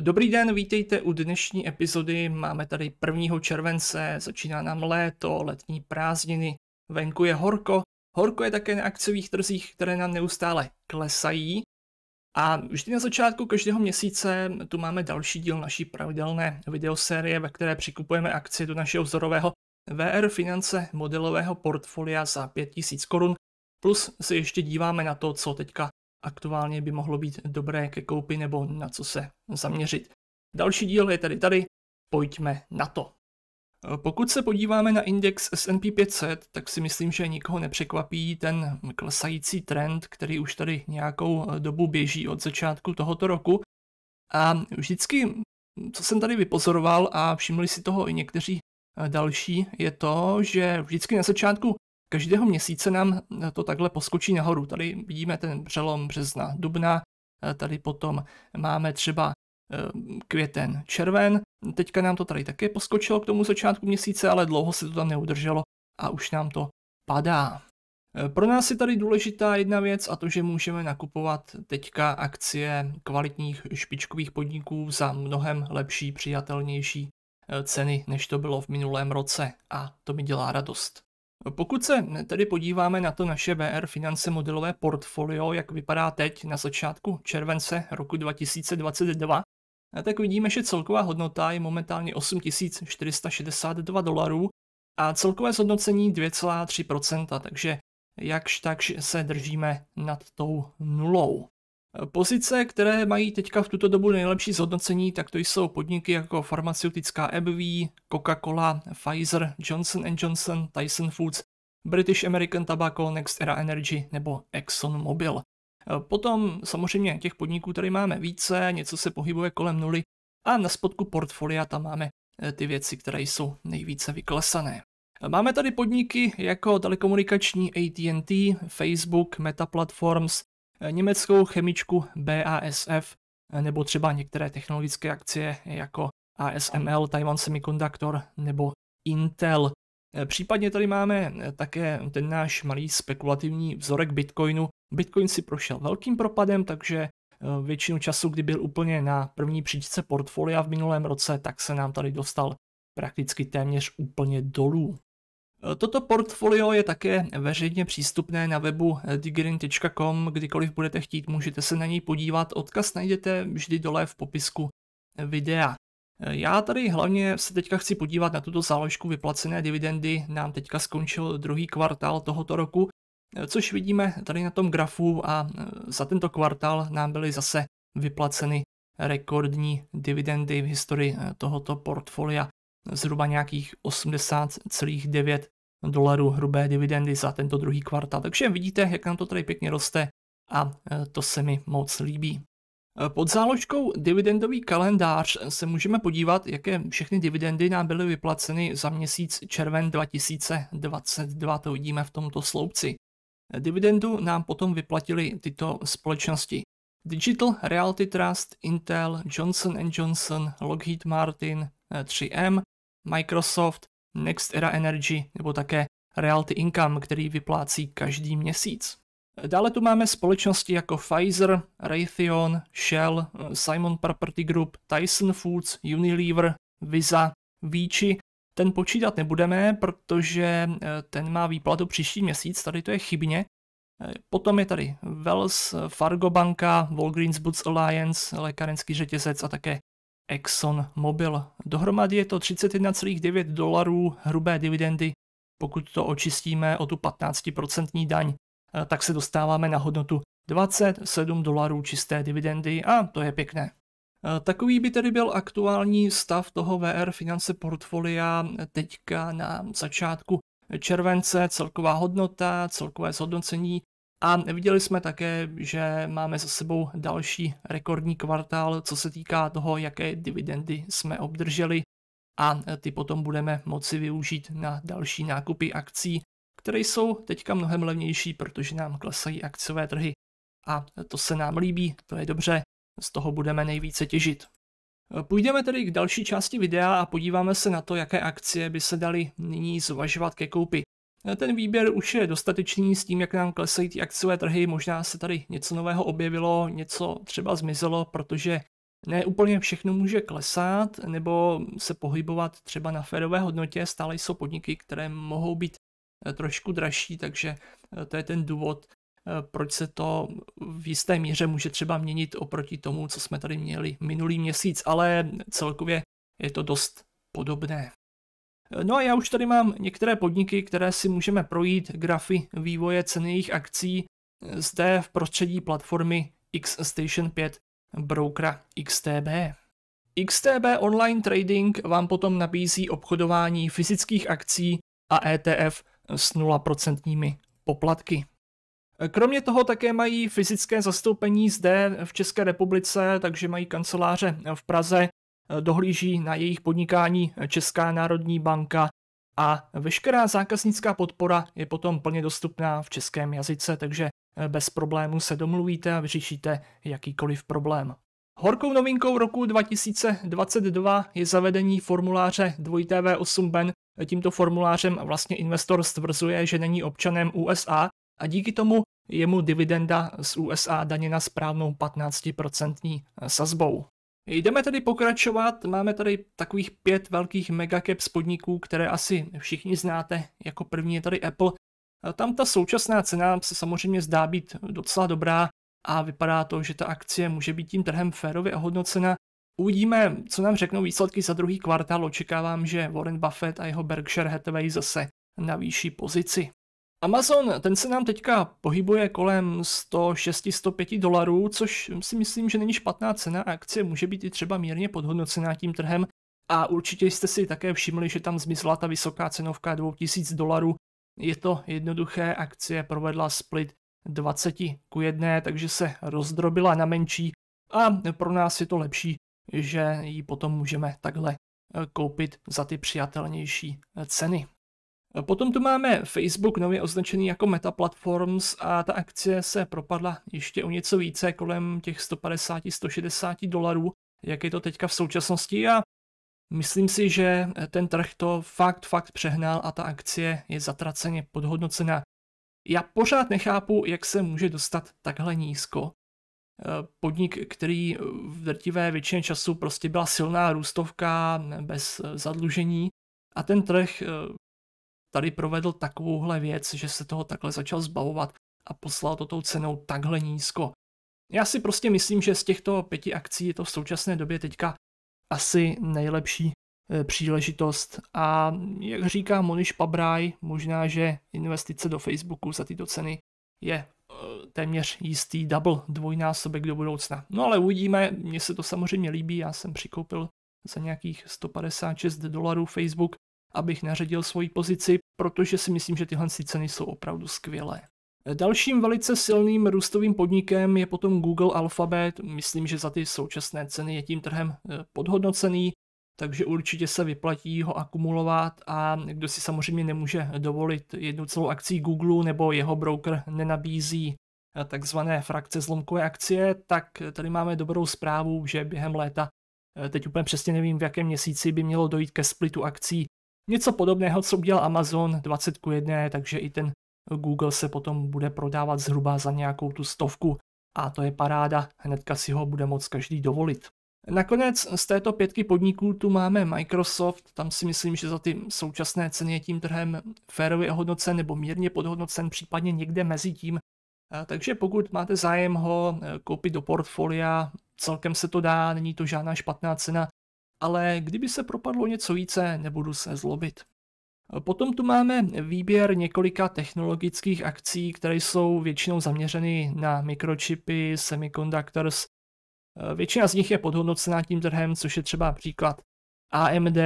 Dobrý den, vítejte u dnešní epizody. Máme tady 1. července, začíná nám léto, letní prázdniny, venku je horko. Horko je také na akciových trzích, které nám neustále klesají. A vždy na začátku každého měsíce tu máme další díl naší pravidelné videosérie, ve které přikupujeme akcie do našeho vzorového VR finance modelového portfolia za 5000 korun. Plus se ještě díváme na to, co teďka aktuálně by mohlo být dobré ke koupi nebo na co se zaměřit. Další díl je tady tady, pojďme na to. E, pokud se podíváme na index S&P 500, tak si myslím, že nikoho nepřekvapí ten klesající trend, který už tady nějakou e, dobu běží od začátku tohoto roku. A vždycky, co jsem tady vypozoroval a všimli si toho i někteří e, další, je to, že vždycky na začátku Každého měsíce nám eh, to takhle poskočí nahoru. Tady vidíme ten přelom března, dubna, eh, tady potom máme třeba eh, květen, červen. Teďka nám to tady také poskočilo k tomu začátku měsíce, ale dlouho se to tam neudrželo a už nám to padá. Pro nás je tady důležitá jedna věc a to, že můžeme nakupovat teďka akcie kvalitních špičkových podniků za mnohem lepší, přijatelnější ceny, než to bylo v minulém roce a to mi dělá radost. Pokud se tedy podíváme na to naše VR finance modelové portfolio, jak vypadá teď na začátku července roku 2022, tak vidíme, že celková hodnota je momentálně 8462 dolarů a celkové zhodnocení 2,3%, takže jakž takž se držíme nad tou nulou. Pozice, které mají teďka v tuto dobu nejlepší zhodnocení, tak to jsou podniky jako farmaceutická EBV, Coca-Cola, Pfizer, Johnson Johnson, Tyson Foods, British American Tobacco, Next Era Energy nebo Exxon Mobil. Potom samozřejmě těch podniků tady máme více, něco se pohybuje kolem nuly a na spodku portfolia tam máme eh, ty věci, které jsou nejvíce vyklesané. Máme tady podniky jako telekomunikační AT&T, Facebook, Meta Platforms, německou chemičku BASF nebo třeba některé technologické akcie jako ASML, Taiwan Semiconductor nebo Intel. Případně tady máme také ten náš malý spekulativní vzorek Bitcoinu. Bitcoin si prošel velkým propadem, takže eh, většinu času, kdy byl úplně na první příčce portfolia v minulém roce, tak se nám tady dostal prakticky téměř úplně dolů. Toto portfolio je také veřejně přístupné na webu digirin.com, kdykoliv budete chtít, můžete se na něj podívat, odkaz najdete vždy dole v popisku videa. Já tady hlavně se teďka chci podívat na tuto záložku vyplacené dividendy, nám teďka skončil druhý kvartál tohoto roku, což vidíme tady na tom grafu a za tento kvartál nám byly zase vyplaceny rekordní dividendy v historii tohoto portfolia zhruba nějakých 80,9 dolarů hrubé dividendy za tento druhý kvartál. Takže vidíte, jak nám to tady pěkně roste a e, to se mi moc líbí. E, pod záložkou dividendový kalendář se můžeme podívat, jaké všechny dividendy nám byly vyplaceny za měsíc červen 2022, to vidíme v tomto sloupci. Dividendu nám potom vyplatili tyto společnosti. Digital Realty Trust, Intel, Johnson Johnson, Lockheed Martin, 3M, e, Microsoft, Next Era Energy nebo také Realty Income, který vyplácí každý měsíc. Dále tu máme společnosti jako Pfizer, Raytheon, Shell, Simon Property Group, Tyson Foods, Unilever, Visa, Vici. Ten počítat nebudeme, protože eh, ten má výplatu příští měsíc, tady to je chybně. Eh, potom je tady Wells, Fargo banka, Walgreens Boots Alliance, lékárenský řetězec a také Exxon Mobil. Dohromady je to 31,9 dolarů hrubé dividendy. Pokud to očistíme o tu 15% daň, eh, tak se dostáváme na hodnotu 27 dolarů čisté dividendy a to je pěkné. Eh, takový by tedy byl aktuální stav toho VR finance portfolia eh, teďka na začátku července, celková hodnota, celkové zhodnocení a viděli jsme také, že máme za sebou další rekordní kvartál, co se týká toho, jaké dividendy jsme obdrželi a ty potom budeme moci využít na další nákupy akcí, které jsou teďka mnohem levnější, protože nám klesají akciové trhy. A to se nám líbí, to je dobře, z toho budeme nejvíce těžit. Půjdeme tedy k další části videa a podíváme se na to, jaké akcie by se daly nyní zvažovat ke koupi. Eh, ten výběr už je dostatečný s tím, jak nám klesají ty akciové trhy, možná se tady něco nového objevilo, něco třeba zmizelo, protože ne úplně všechno může klesat nebo se pohybovat třeba na férové hodnotě, stále jsou podniky, které mohou být eh, trošku dražší, takže eh, to je ten důvod, proč se to v jisté míře může třeba měnit oproti tomu, co jsme tady měli minulý měsíc, ale celkově je to dost podobné. No a já už tady mám některé podniky, které si můžeme projít, grafy vývoje ceny jejich akcí zde v prostředí platformy XStation 5 brokera XTB. XTB Online Trading vám potom nabízí obchodování fyzických akcí a ETF s 0% poplatky. Kromě toho také mají fyzické zastoupení zde v České republice, takže mají kanceláře v Praze, Eh, dohlíží na jejich podnikání Česká národní banka a veškerá zákaznická podpora je potom plně dostupná v českém jazyce, takže eh, bez problému se domluvíte a vyřešíte jakýkoliv problém. Horkou novinkou roku 2022 je zavedení formuláře 2TV8 BEN. Tímto formulářem vlastně investor stvrzuje, že není občanem USA a díky tomu je mu dividenda z USA daněna správnou 15% eh, sazbou. Jdeme tedy pokračovat, máme tady takových pět velkých megacap podniků, které asi všichni znáte, jako první je tady Apple. Tam ta současná cena se samozřejmě zdá být docela dobrá a vypadá to, že ta akcie může být tím trhem férově ohodnocena. Uvidíme, co nám řeknou výsledky za druhý kvartál. Očekávám, že Warren Buffett a jeho Berkshire Hathaway zase navýší pozici. Amazon, ten se nám teďka pohybuje kolem 106-105 dolarů, což si myslím, že není špatná cena a akcie může být i třeba mírně podhodnocená tím trhem. A určitě jste si také všimli, že tam zmizla ta vysoká cenovka 2000 dolarů. Je to jednoduché, akcie provedla split 20 ku 1, takže se rozdrobila na menší a pro nás je to lepší, že ji potom můžeme takhle koupit za ty přijatelnější ceny. Potom tu máme Facebook, nově označený jako Meta Platforms a ta akce se propadla ještě o něco více, kolem těch 150-160 dolarů, jak je to teďka v současnosti a myslím si, že ten trh to fakt, fakt přehnal a ta akcie je zatraceně podhodnocena. Já pořád nechápu, jak se může dostat takhle nízko. Eh, podnik, který v drtivé většině času prostě byla silná růstovka bez zadlužení a ten trh eh, tady provedl takovouhle věc, že se toho takhle začal zbavovat a poslal to tou cenou takhle nízko. Já si prostě myslím, že z těchto pěti akcí je to v současné době teďka asi nejlepší eh, příležitost a jak říká Moniš Pabraj, možná, že investice do Facebooku za tyto ceny je eh, téměř jistý double, dvojnásobek do budoucna. No ale uvidíme, mně se to samozřejmě líbí, já jsem přikoupil za nějakých 156 dolarů Facebook abych nařadil svoji pozici, protože si myslím, že tyhle ceny jsou opravdu skvělé. Dalším velice silným růstovým podnikem je potom Google Alphabet. Myslím, že za ty současné ceny je tím trhem eh, podhodnocený, takže určitě se vyplatí ho akumulovat a kdo si samozřejmě nemůže dovolit jednu celou akcí Google nebo jeho broker nenabízí eh, takzvané frakce zlomkové akcie, tak tady máme dobrou zprávu, že během léta, eh, teď úplně přesně nevím v jakém měsíci by mělo dojít ke splitu akcí Něco podobného, co udělal Amazon 20 k 1, takže i ten Google se potom bude prodávat zhruba za nějakou tu stovku a to je paráda, hnedka si ho bude moct každý dovolit. Nakonec z této pětky podniků tu máme Microsoft, tam si myslím, že za ty současné ceny je tím trhem férově hodnocen nebo mírně podhodnocen, případně někde mezi tím. Takže pokud máte zájem ho eh, koupit do portfolia, celkem se to dá, není to žádná špatná cena, ale kdyby se propadlo něco více, nebudu se zlobit. Potom tu máme výběr několika technologických akcí, které jsou většinou zaměřeny na mikročipy, semiconductors. Většina z nich je podhodnocená tím trhem, což je třeba příklad AMD,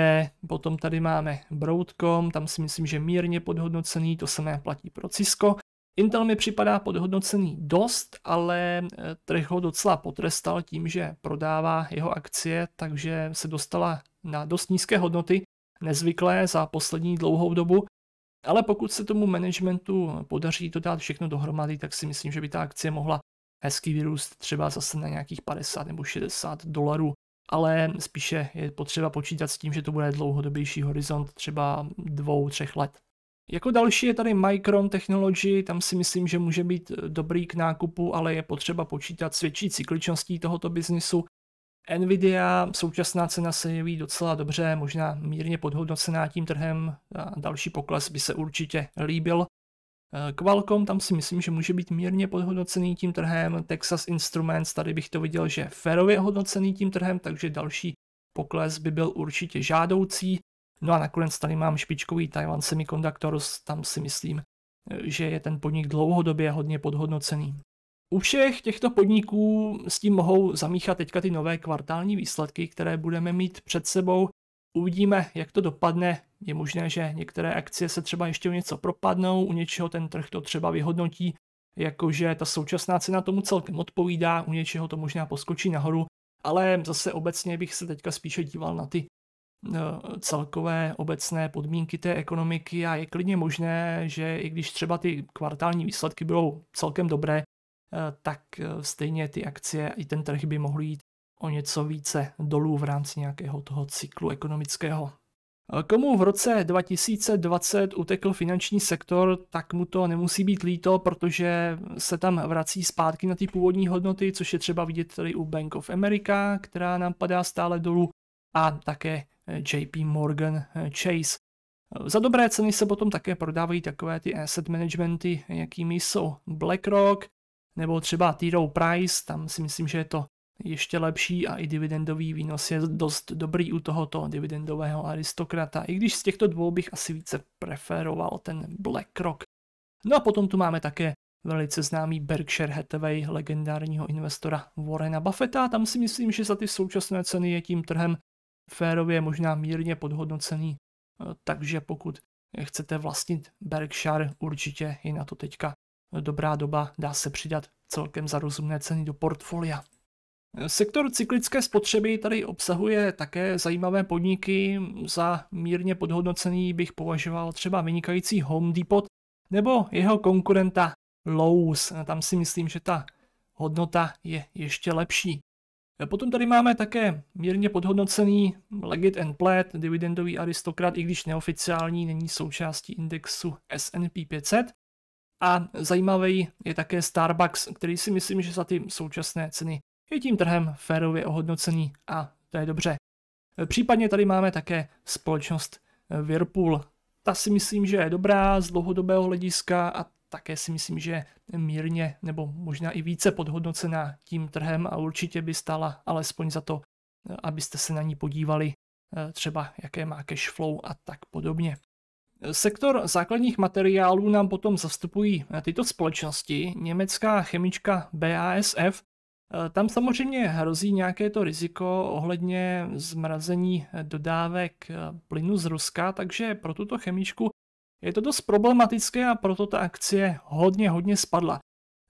potom tady máme Broadcom, tam si myslím, že mírně podhodnocený, to samé platí pro Cisco Intel mi připadá podhodnocený dost, ale eh, trh ho docela potrestal tím, že prodává jeho akcie, takže se dostala na dost nízké hodnoty, nezvyklé za poslední dlouhou dobu. Ale pokud se tomu managementu podaří to dát všechno dohromady, tak si myslím, že by ta akcie mohla hezký vyrůst třeba zase na nějakých 50 nebo 60 dolarů. Ale spíše je potřeba počítat s tím, že to bude dlouhodobější horizont třeba dvou, třech let. Jako další je tady Micron Technology, tam si myslím, že může být eh, dobrý k nákupu, ale je potřeba počítat s větší cykličností tohoto biznisu. Nvidia, současná cena se jeví docela dobře, možná mírně podhodnocená tím trhem a další pokles by se určitě líbil. Eh, Qualcomm, tam si myslím, že může být mírně podhodnocený tím trhem. Texas Instruments, tady bych to viděl, že je férově hodnocený tím trhem, takže další pokles by byl určitě žádoucí. No a nakonec tady mám špičkový Taiwan Semiconductors, tam si myslím, že je ten podnik dlouhodobě hodně podhodnocený. U všech těchto podniků s tím mohou zamíchat teďka ty nové kvartální výsledky, které budeme mít před sebou. Uvidíme, jak to dopadne. Je možné, že některé akcie se třeba ještě o něco propadnou, u něčeho ten trh to třeba vyhodnotí, jakože ta současná cena tomu celkem odpovídá, u něčeho to možná poskočí nahoru, ale zase obecně bych se teďka spíše díval na ty E, celkové obecné podmínky té ekonomiky a je klidně možné, že i když třeba ty kvartální výsledky budou celkem dobré, e, tak e, stejně ty akcie i ten trh by mohly jít o něco více dolů v rámci nějakého toho cyklu ekonomického. Komu v roce 2020 utekl finanční sektor, tak mu to nemusí být líto, protože se tam vrací zpátky na ty původní hodnoty, což je třeba vidět tady u Bank of America, která nám padá stále dolů, a také JP Morgan eh, Chase. Za dobré ceny se potom také prodávají takové ty asset managementy, jakými jsou BlackRock nebo třeba T. Rowe Price, tam si myslím, že je to ještě lepší a i dividendový výnos je dost dobrý u tohoto dividendového aristokrata, i když z těchto dvou bych asi více preferoval ten BlackRock. No a potom tu máme také velice známý Berkshire Hathaway, legendárního investora Warrena Buffetta. Tam si myslím, že za ty současné ceny je tím trhem férově možná mírně podhodnocený, eh, takže pokud chcete vlastnit Berkshire, určitě je na to teďka eh, dobrá doba, dá se přidat celkem za rozumné ceny do portfolia. Eh, sektor cyklické spotřeby tady obsahuje také zajímavé podniky. Za mírně podhodnocený bych považoval třeba vynikající Home Depot nebo jeho konkurenta Lowe's. Tam si myslím, že ta hodnota je ještě lepší. Potom tady máme také mírně podhodnocený Legit and Plaid, dividendový aristokrat, i když neoficiální, není součástí indexu S&P 500. A zajímavý je také Starbucks, který si myslím, že za ty současné ceny je tím trhem férově ohodnocený a to je dobře. Případně tady máme také společnost Whirlpool. Ta si myslím, že je dobrá z dlouhodobého hlediska a také si myslím, že mírně nebo možná i více podhodnocená tím trhem a určitě by stala alespoň za to, abyste se na ní podívali, eh, třeba jaké má cash flow a tak podobně. Sektor základních materiálů nám potom zastupují eh, tyto společnosti. Německá chemička BASF, eh, tam samozřejmě hrozí nějaké to riziko ohledně zmrazení dodávek plynu z Ruska, takže pro tuto chemičku je to dost problematické a proto ta akcie hodně, hodně spadla.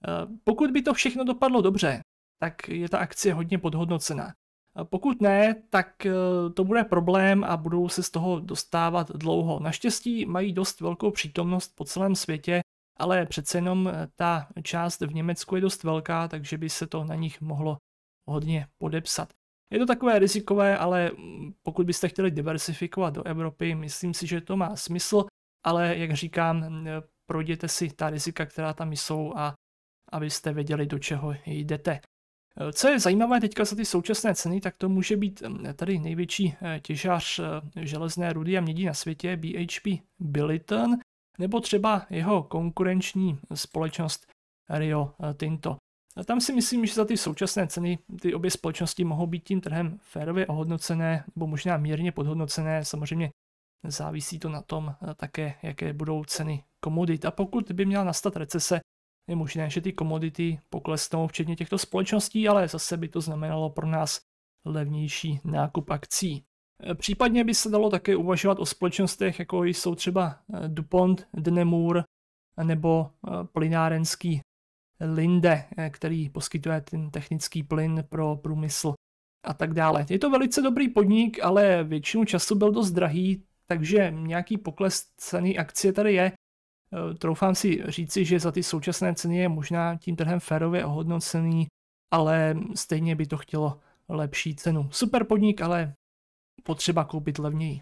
Eh, pokud by to všechno dopadlo dobře, tak je ta akcie hodně podhodnocená. Eh, pokud ne, tak eh, to bude problém a budou se z toho dostávat dlouho. Naštěstí mají dost velkou přítomnost po celém světě, ale přece jenom ta část v Německu je dost velká, takže by se to na nich mohlo hodně podepsat. Je to takové rizikové, ale mm, pokud byste chtěli diversifikovat do Evropy, myslím si, že to má smysl ale jak říkám, projděte si ta rizika, která tam jsou a abyste věděli, do čeho jdete. E, co je zajímavé teďka za ty současné ceny, tak to může být tady největší e, těžář e, železné rudy a mědí na světě, BHP Billiton, nebo třeba jeho konkurenční společnost Rio Tinto. A tam si myslím, že za ty současné ceny ty obě společnosti mohou být tím trhem férově ohodnocené nebo možná mírně podhodnocené. Samozřejmě Závisí to na tom eh, také, jaké budou ceny komodit. A pokud by měla nastat recese, je možné, že ty komodity poklesnou, včetně těchto společností, ale zase by to znamenalo pro nás levnější nákup akcí. Eh, případně by se dalo také uvažovat o společnostech, jako jsou třeba eh, DuPont, Dnemur nebo plynárenský Linde, který poskytuje ten technický plyn pro průmysl a tak dále. Je to velice dobrý podnik, ale většinu času byl dost drahý, takže nějaký pokles ceny akcie tady je. E, troufám si říci, že za ty současné ceny je možná tím trhem férově ohodnocený, ale stejně by to chtělo lepší cenu. Super podnik, ale potřeba koupit levněji.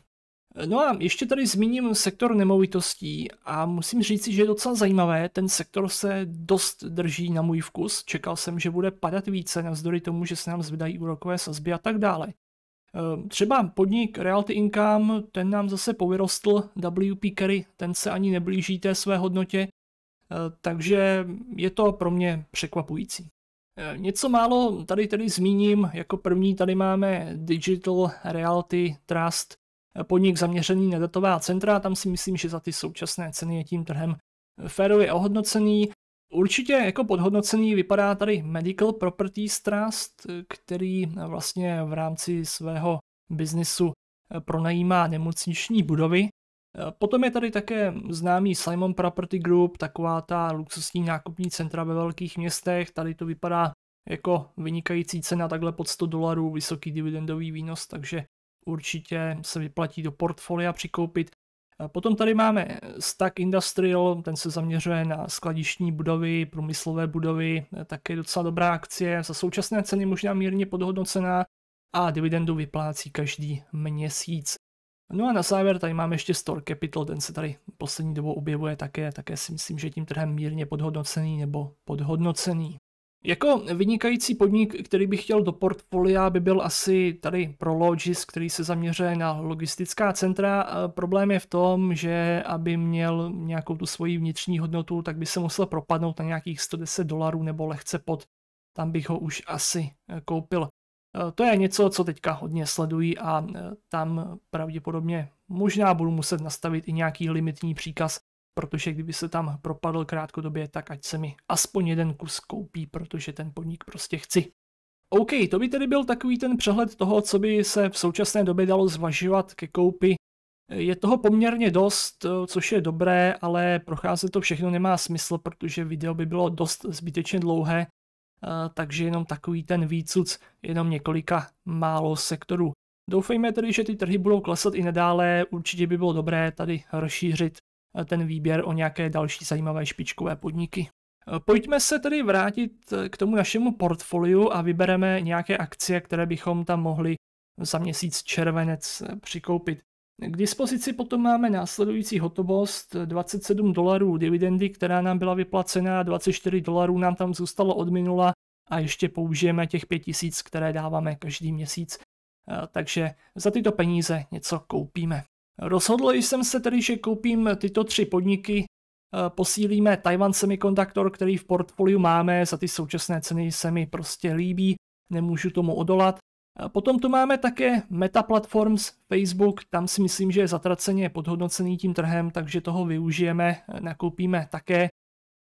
E, no a ještě tady zmíním sektor nemovitostí a musím říci, že je docela zajímavé, ten sektor se dost drží na můj vkus, čekal jsem, že bude padat více navzdory tomu, že se nám zvedají úrokové sazby a tak dále. Ehm, třeba podnik Realty Income, ten nám zase povyrostl, WP Carry, ten se ani neblíží té své hodnotě, ehm, takže je to pro mě překvapující. Ehm, něco málo tady tedy zmíním, jako první tady máme Digital Realty Trust, eh, podnik zaměřený na datová centra, tam si myslím, že za ty současné ceny je tím trhem eh, férově ohodnocený Určitě jako podhodnocený vypadá tady Medical Properties Trust, který vlastně v rámci svého biznisu eh, pronajímá nemocniční budovy. Eh, potom je tady také známý Simon Property Group, taková ta luxusní nákupní centra ve velkých městech. Tady to vypadá jako vynikající cena takhle pod 100 dolarů, vysoký dividendový výnos, takže určitě se vyplatí do portfolia přikoupit. Potom tady máme Stack Industrial, ten se zaměřuje na skladiční budovy, průmyslové budovy, eh, také docela dobrá akcie, za současné ceny možná mírně podhodnocená a dividendu vyplácí každý měsíc. No a na závěr tady máme ještě Store Capital, ten se tady poslední dobou objevuje také, také si myslím, že tím trhem mírně podhodnocený nebo podhodnocený. Jako vynikající podnik, který bych chtěl do portfolia, by byl asi tady Prologis, který se zaměřuje na logistická centra. Problém je v tom, že aby měl nějakou tu svoji vnitřní hodnotu, tak by se musel propadnout na nějakých 110 dolarů nebo lehce pod. Tam bych ho už asi eh, koupil. Eh, to je něco, co teďka hodně sledují a eh, tam pravděpodobně možná budu muset nastavit i nějaký limitní příkaz, protože kdyby se tam propadl krátkodobě, tak ať se mi aspoň jeden kus koupí, protože ten podnik prostě chci. OK, to by tedy byl takový ten přehled toho, co by se v současné době dalo zvažovat ke koupi. Je toho poměrně dost, eh, což je dobré, ale procházet to všechno nemá smysl, protože video by bylo dost zbytečně dlouhé, eh, takže jenom takový ten výcuc jenom několika málo sektorů. Doufejme tedy, že ty trhy budou klesat i nadále, určitě by bylo dobré tady rozšířit ten výběr o nějaké další zajímavé špičkové podniky. Pojďme se tedy vrátit eh, k tomu našemu portfoliu a vybereme nějaké akcie, které bychom tam mohli za měsíc červenec eh, přikoupit. K dispozici potom máme následující hotovost 27 dolarů dividendy, která nám byla vyplacena, 24 dolarů nám tam zůstalo od minula a ještě použijeme těch 5000, které dáváme každý měsíc. Eh, takže za tyto peníze něco koupíme. Rozhodl jsem se tedy, že koupím tyto tři podniky, eh, posílíme Taiwan Semiconductor, který v portfoliu máme, za ty současné ceny se mi prostě líbí, nemůžu tomu odolat. Potom tu máme také Meta Platforms, Facebook, tam si myslím, že je zatraceně podhodnocený tím trhem, takže toho využijeme, eh, nakoupíme také.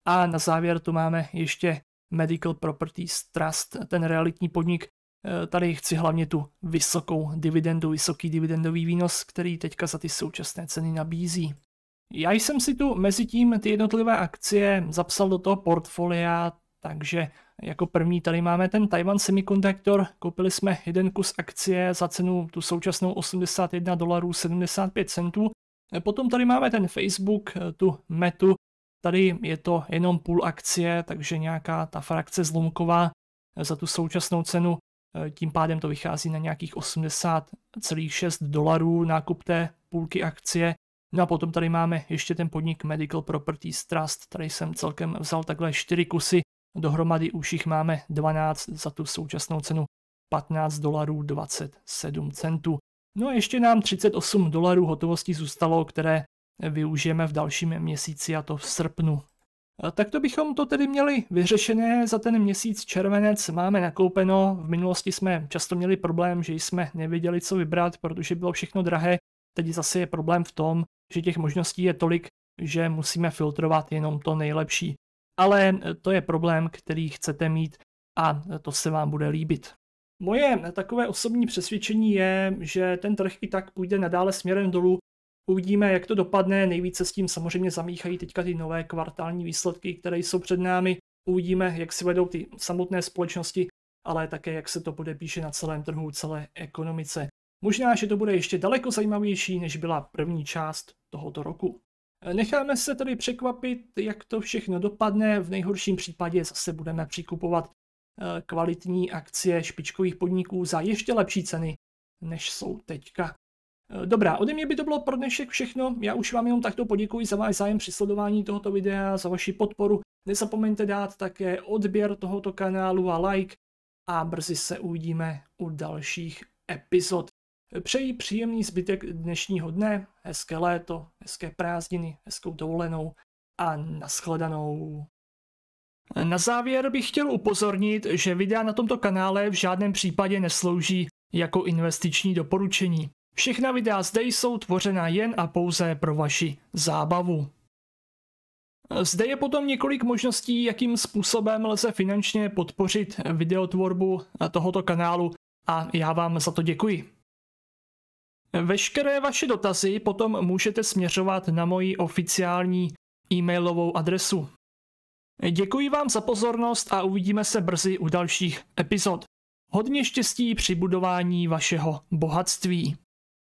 A na závěr tu máme ještě Medical Properties Trust, ten realitní podnik, Eh, tady chci hlavně tu vysokou dividendu, vysoký dividendový výnos, který teďka za ty současné ceny nabízí. Já jsem si tu mezi tím ty jednotlivé akcie zapsal do toho portfolia, takže jako první tady máme ten Taiwan Semiconductor. Koupili jsme jeden kus akcie za cenu tu současnou 81 dolarů 75 centů. Eh, potom tady máme ten Facebook, eh, tu metu. Tady je to jenom půl akcie, takže nějaká ta frakce zlomková za tu současnou cenu Eh, tím pádem to vychází na nějakých 80,6 dolarů nákup té půlky akcie. No a potom tady máme ještě ten podnik Medical Properties Trust, tady jsem celkem vzal takhle 4 kusy, dohromady už jich máme 12 za tu současnou cenu 15 dolarů 27 centů. No a ještě nám 38 dolarů hotovosti zůstalo, které využijeme v dalším měsíci a to v srpnu. Takto bychom to tedy měli vyřešené za ten měsíc červenec. Máme nakoupeno, v minulosti jsme často měli problém, že jsme nevěděli, co vybrat, protože bylo všechno drahé. Teď zase je problém v tom, že těch možností je tolik, že musíme filtrovat jenom to nejlepší. Ale e, to je problém, který chcete mít a e, to se vám bude líbit. Moje e, takové osobní přesvědčení je, že ten trh i tak půjde nadále směrem dolů Uvidíme, jak to dopadne. Nejvíce s tím samozřejmě zamíchají teďka ty nové kvartální výsledky, které jsou před námi. Uvidíme, jak si vedou ty samotné společnosti, ale také, jak se to bude píše na celém trhu, celé ekonomice. Možná, že to bude ještě daleko zajímavější, než byla první část tohoto roku. Necháme se tedy překvapit, jak to všechno dopadne. V nejhorším případě zase budeme přikupovat eh, kvalitní akcie špičkových podniků za ještě lepší ceny, než jsou teďka. Eh, dobrá, ode mě by to bylo pro dnešek všechno. Já už vám jenom takto poděkuji za váš zájem při sledování tohoto videa, za vaši podporu. Nezapomeňte dát také odběr tohoto kanálu a like a brzy se uvidíme u dalších epizod. Eh, přeji příjemný zbytek dnešního dne, hezké léto, hezké prázdniny, hezkou dovolenou a nashledanou. Eh, na závěr bych chtěl upozornit, že videa na tomto kanále v žádném případě neslouží jako investiční doporučení. Všechna videa zde jsou tvořena jen a pouze pro vaši zábavu. Zde je potom několik možností, jakým způsobem lze finančně podpořit videotvorbu tohoto kanálu a já vám za to děkuji. Veškeré vaše dotazy potom můžete směřovat na moji oficiální e-mailovou adresu. Děkuji vám za pozornost a uvidíme se brzy u dalších epizod. Hodně štěstí při budování vašeho bohatství.